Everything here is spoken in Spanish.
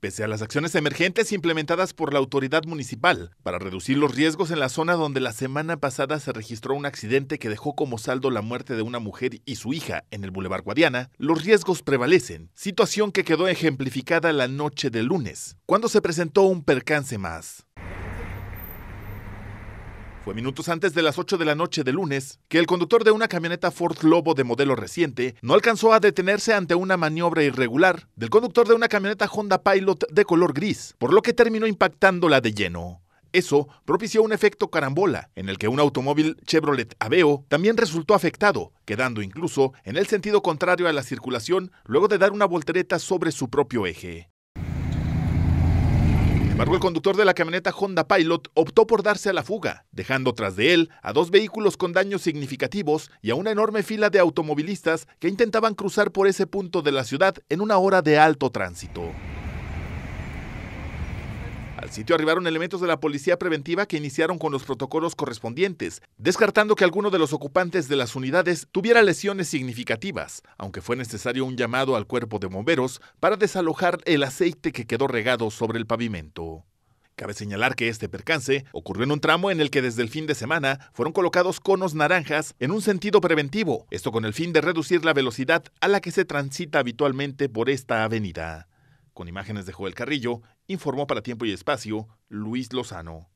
pese a las acciones emergentes implementadas por la autoridad municipal para reducir los riesgos en la zona donde la semana pasada se registró un accidente que dejó como saldo la muerte de una mujer y su hija en el Boulevard Guadiana, los riesgos prevalecen, situación que quedó ejemplificada la noche del lunes, cuando se presentó un percance más. Fue minutos antes de las 8 de la noche de lunes que el conductor de una camioneta Ford Lobo de modelo reciente no alcanzó a detenerse ante una maniobra irregular del conductor de una camioneta Honda Pilot de color gris, por lo que terminó impactándola de lleno. Eso propició un efecto carambola, en el que un automóvil Chevrolet Aveo también resultó afectado, quedando incluso en el sentido contrario a la circulación luego de dar una voltereta sobre su propio eje embargo, el conductor de la camioneta Honda Pilot optó por darse a la fuga, dejando tras de él a dos vehículos con daños significativos y a una enorme fila de automovilistas que intentaban cruzar por ese punto de la ciudad en una hora de alto tránsito. Al sitio arribaron elementos de la policía preventiva que iniciaron con los protocolos correspondientes, descartando que alguno de los ocupantes de las unidades tuviera lesiones significativas, aunque fue necesario un llamado al cuerpo de bomberos para desalojar el aceite que quedó regado sobre el pavimento. Cabe señalar que este percance ocurrió en un tramo en el que desde el fin de semana fueron colocados conos naranjas en un sentido preventivo, esto con el fin de reducir la velocidad a la que se transita habitualmente por esta avenida. Con imágenes de Joel Carrillo, informó para Tiempo y Espacio Luis Lozano.